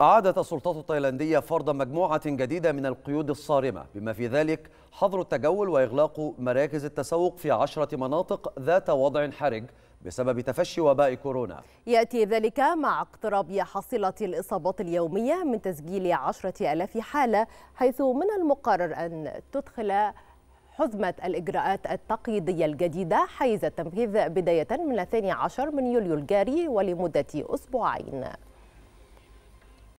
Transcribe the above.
أعادت السلطات التايلاندية فرض مجموعة جديدة من القيود الصارمة بما في ذلك حظر التجول وإغلاق مراكز التسوق في عشرة مناطق ذات وضع حرج بسبب تفشي وباء كورونا يأتي ذلك مع اقتراب حصيلة الإصابات اليومية من تسجيل عشرة ألاف حالة حيث من المقرر أن تدخل حزمة الإجراءات التقييدية الجديدة حيز التنفيذ بداية من 12 من يوليو الجاري ولمدة أسبوعين